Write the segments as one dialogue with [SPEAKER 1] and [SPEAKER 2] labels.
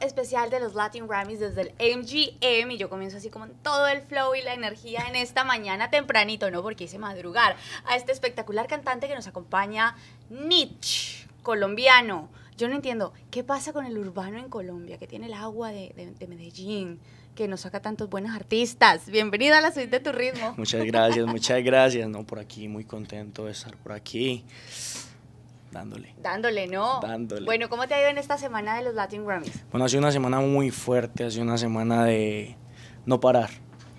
[SPEAKER 1] especial de los Latin Grammys desde el MGM y yo comienzo así como en todo el flow y la energía en esta mañana tempranito, ¿no? Porque hice madrugar a este espectacular cantante que nos acompaña, Nietzsche, colombiano. Yo no entiendo, ¿qué pasa con el urbano en Colombia que tiene el agua de, Medellín? que nos saca tantos buenos artistas. Bienvenida a la suite de tu ritmo.
[SPEAKER 2] Muchas gracias, muchas gracias. No, por aquí, muy contento de estar por aquí. Dándole.
[SPEAKER 1] Dándole, ¿no? Dándole. Bueno, ¿cómo te ha ido en esta semana de los Latin Grammys?
[SPEAKER 2] Bueno, ha sido una semana muy fuerte, ha sido una semana de no parar,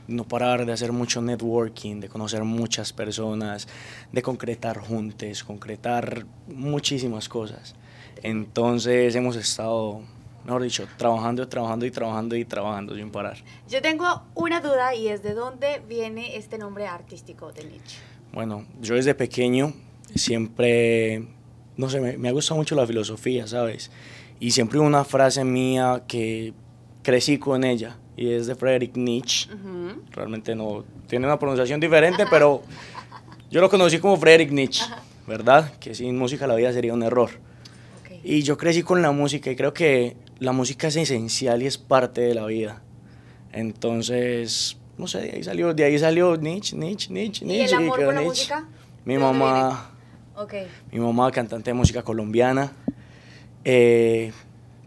[SPEAKER 2] no parar de hacer mucho networking, de conocer muchas personas, de concretar juntes, concretar muchísimas cosas. Entonces hemos estado, mejor dicho, trabajando, trabajando y trabajando y trabajando sin parar.
[SPEAKER 1] Yo tengo una duda y es de dónde viene este nombre artístico de Nietzsche.
[SPEAKER 2] Bueno, yo desde pequeño siempre no sé, me, ha gustado mucho la filosofía, ¿sabes? Y siempre una frase mía que crecí con ella y es de Friedrich Nietzsche. Realmente no tiene una pronunciación diferente, pero yo lo conocí como Friedrich Nietzsche, ¿verdad? Que sin música la vida sería un error. Y yo crecí con la música y creo que la música es esencial y es parte de la vida. Entonces, no sé, de ahí salió, de ahí salió Nietzsche, Nietzsche, Nietzsche, la música? Mi mamá mi mamá, cantante de música colombiana, eh,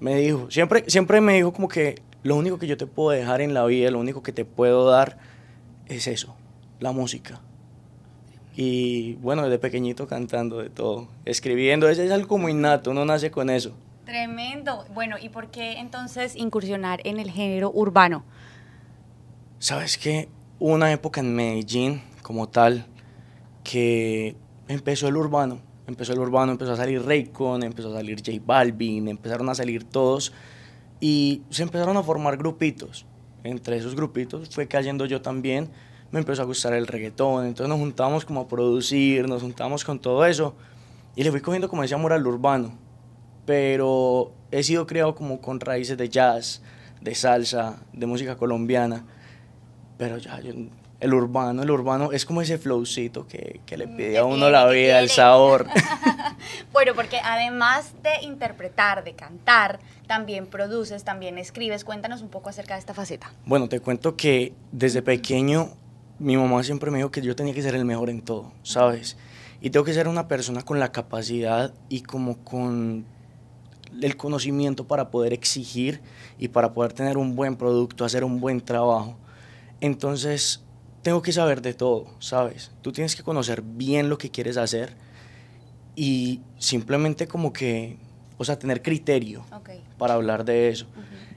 [SPEAKER 2] me dijo, siempre, siempre me dijo como que lo único que yo te puedo dejar en la vida, lo único que te puedo dar es eso, la música. Y bueno, desde pequeñito cantando de todo, escribiendo, eso es algo como innato, uno nace con eso.
[SPEAKER 1] Tremendo. Bueno, ¿y por qué entonces incursionar en el género urbano?
[SPEAKER 2] Sabes que una época en Medellín como tal que empezó el urbano, empezó el urbano, empezó a salir Raycon, empezó a salir J Balvin, empezaron a salir todos y se empezaron a formar grupitos. Entre esos grupitos fue cayendo yo también, me empezó a gustar el reggaetón, entonces nos juntamos como a producir, nos juntamos con todo eso y le fui cogiendo como ese amor al urbano, pero he sido criado como con raíces de jazz, de salsa, de música colombiana, pero ya yo el urbano, el urbano es como ese flowcito que, le mm, pide a uno la vida, el sabor.
[SPEAKER 1] bueno, porque además de interpretar, de cantar, también produces, también escribes. Cuéntanos un poco acerca de esta faceta.
[SPEAKER 2] Bueno, te cuento que desde pequeño mi mamá siempre me dijo que yo tenía que ser el mejor en todo, ¿sabes? Y tengo que ser una persona con la capacidad y como con el conocimiento para poder exigir y para poder tener un buen producto, hacer un buen trabajo. Entonces, tengo que saber de todo, ¿sabes? Tú tienes que conocer bien lo que quieres hacer y simplemente como que, o sea, tener criterio para hablar de eso.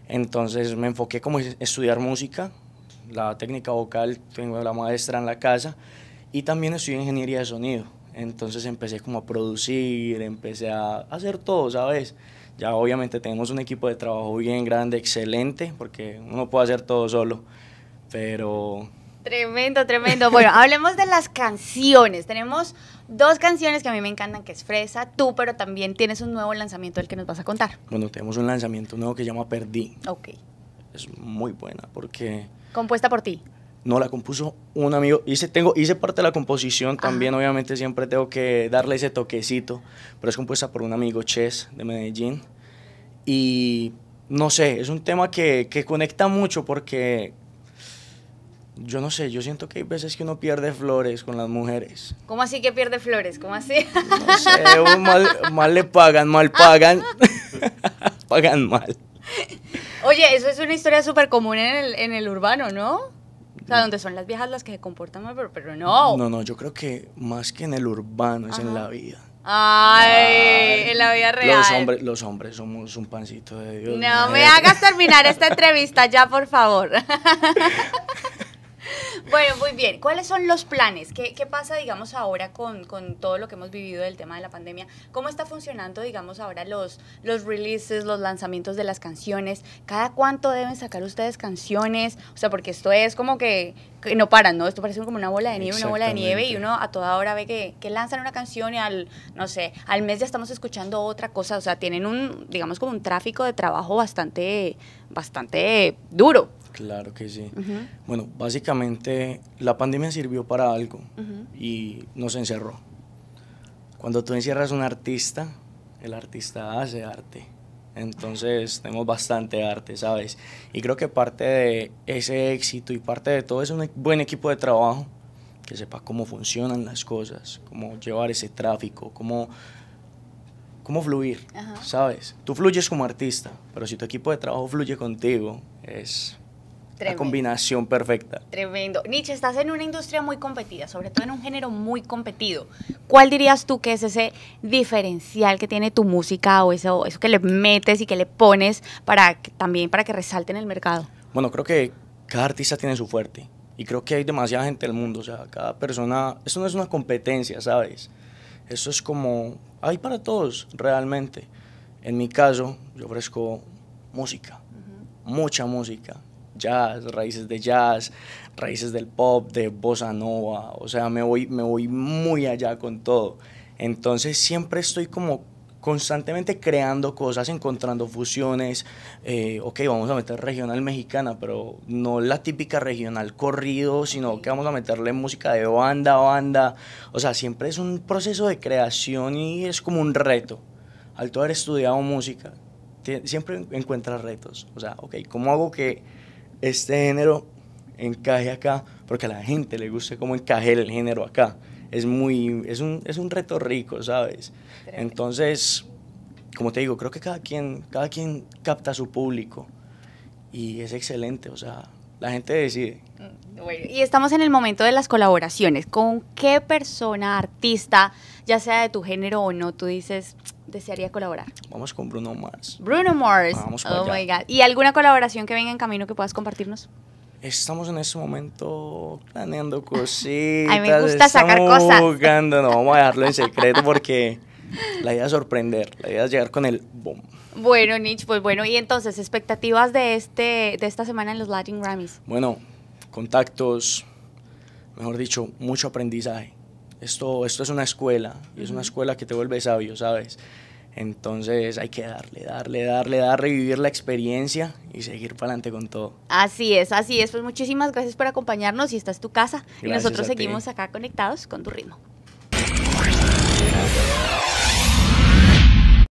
[SPEAKER 2] Entonces me enfoqué como estudiar música, la técnica vocal, tengo la maestra en la casa y también estudié ingeniería de sonido. Entonces empecé como a producir, empecé a hacer todo, ¿sabes? Ya obviamente tenemos un equipo de trabajo bien grande, excelente, porque uno puede hacer todo solo, pero
[SPEAKER 1] Tremendo, tremendo. Bueno, hablemos de las canciones. Tenemos dos canciones que a mí me encantan, que es Fresa, tú, pero también tienes un nuevo lanzamiento del que nos vas a contar.
[SPEAKER 2] Bueno, tenemos un lanzamiento nuevo que se llama Perdí. Ok. Es muy buena porque...
[SPEAKER 1] Compuesta por ti.
[SPEAKER 2] No, la compuso un amigo. Hice, tengo, hice parte de la composición también, obviamente siempre tengo que darle ese toquecito, pero es compuesta por un amigo, Chess, de Medellín. Y no sé, es un tema que, que conecta mucho porque yo no sé, yo siento que hay veces que uno pierde flores con las mujeres.
[SPEAKER 1] ¿Cómo así que pierde flores? ¿Cómo así? No sé, mal,
[SPEAKER 2] mal le pagan, mal ah. pagan. pagan mal.
[SPEAKER 1] Oye, eso es una historia súper común en el, urbano, ¿no? O sea, mm. donde son las viejas las que se comportan mal, pero, no. No,
[SPEAKER 2] no, yo creo que más que en el urbano es en la vida.
[SPEAKER 1] Ay, en la vida real. Los
[SPEAKER 2] hombres, los hombres somos un pancito de Dios. No me hagas
[SPEAKER 1] terminar esta entrevista ya, por favor. Bueno, muy bien. ¿Cuáles son los planes? ¿Qué, qué pasa, digamos, ahora con, con, todo lo que hemos vivido del tema de la pandemia? ¿Cómo está funcionando, digamos, ahora los, los releases, los lanzamientos de las canciones? ¿Cada cuánto deben sacar ustedes canciones? O sea, porque esto es como que, no paran, ¿no? Esto parece como una bola de nieve, una bola de nieve y uno a toda hora ve que, que lanzan una canción y al, no sé, al mes ya estamos escuchando otra cosa. O sea, tienen un, digamos, como un tráfico de trabajo bastante, bastante duro.
[SPEAKER 2] Claro que sí. Bueno, básicamente la pandemia sirvió para algo y nos encerró. Cuando tú encierras a un artista, el artista hace arte. Entonces tenemos bastante arte, ¿sabes? Y creo que parte de ese éxito y parte de todo es un buen equipo de trabajo que sepa cómo funcionan las cosas, cómo llevar ese tráfico, cómo, cómo fluir, ¿sabes? Tú fluyes como artista, pero si tu equipo de trabajo fluye contigo, es la combinación perfecta.
[SPEAKER 1] Tremendo. Nietzsche, estás en una industria muy competida, sobre todo en un género muy competido. ¿Cuál dirías tú que es ese diferencial que tiene tu música o eso, eso que le metes y que le pones para también para que resalte en el mercado?
[SPEAKER 2] Bueno, creo que cada artista tiene su fuerte y creo que hay demasiada gente en el mundo, o sea, cada persona, eso no es una competencia, ¿sabes? Eso es como, hay para todos realmente. En mi caso, yo ofrezco música, mucha música, jazz, raíces de jazz, raíces del pop, de bossa nova, o sea, me voy, me voy muy allá con todo. Entonces siempre estoy como constantemente creando cosas, encontrando fusiones, eh, ok, vamos a meter regional mexicana, pero no la típica regional corrido, sino que vamos a meterle música de banda a banda, o sea, siempre es un proceso de creación y es como un reto. Al todo haber estudiado música, siempre encuentras retos, o sea, ok, ¿cómo hago que este género encaje acá, porque a la gente le gusta cómo encaje el género acá. Es, muy, es, un, reto rico, ¿sabes? Entonces, como te digo, creo que cada quien, cada quien capta su público y es excelente, o sea, la gente decide.
[SPEAKER 1] Mm, y estamos en el momento de las colaboraciones. ¿Con qué persona, artista, ya sea de tu género o no, tú dices, desearía colaborar?
[SPEAKER 2] Vamos con Bruno Mars.
[SPEAKER 1] Bruno Mars. Vamos con oh allá. my ¿Y alguna colaboración que venga en camino que puedas compartirnos?
[SPEAKER 2] Estamos en este momento planeando cositas. a mí me gusta sacar cosas. Jugando. No, vamos a dejarlo en secreto porque la idea es sorprender, la idea es llegar con el boom.
[SPEAKER 1] Bueno, Nich, pues bueno, y entonces, expectativas de, este, de esta semana en los Latin Grammys.
[SPEAKER 2] Bueno, contactos, mejor dicho, mucho aprendizaje esto, es una escuela, y es una escuela que te vuelve sabio, ¿sabes? Entonces hay que darle, darle, darle, darle, revivir la experiencia y seguir para adelante con todo.
[SPEAKER 1] Así es, así es. Pues muchísimas gracias por acompañarnos y esta es tu casa. y nosotros seguimos acá conectados con tu ritmo.